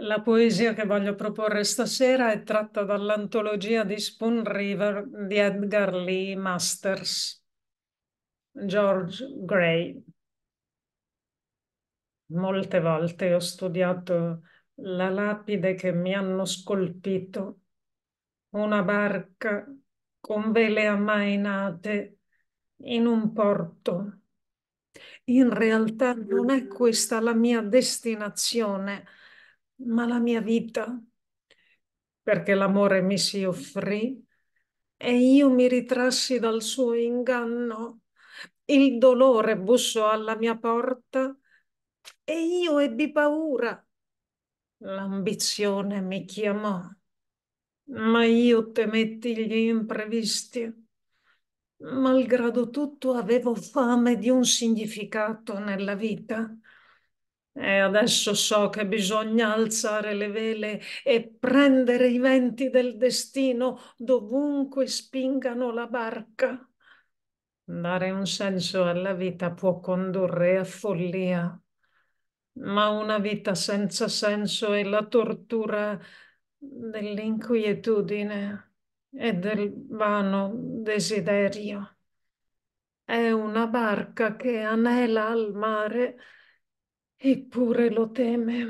La poesia che voglio proporre stasera è tratta dall'antologia di Spoon River di Edgar Lee Masters, George Gray. Molte volte ho studiato la lapide che mi hanno scolpito, una barca con vele ammainate in un porto. In realtà non è questa la mia destinazione ma la mia vita, perché l'amore mi si offrì e io mi ritrassi dal suo inganno. Il dolore bussò alla mia porta e io ebbi paura. L'ambizione mi chiamò, ma io temetti gli imprevisti. Malgrado tutto avevo fame di un significato nella vita e adesso so che bisogna alzare le vele e prendere i venti del destino dovunque spingano la barca. Dare un senso alla vita può condurre a follia, ma una vita senza senso è la tortura dell'inquietudine e del vano desiderio. È una barca che anela al mare Eppure lo teme.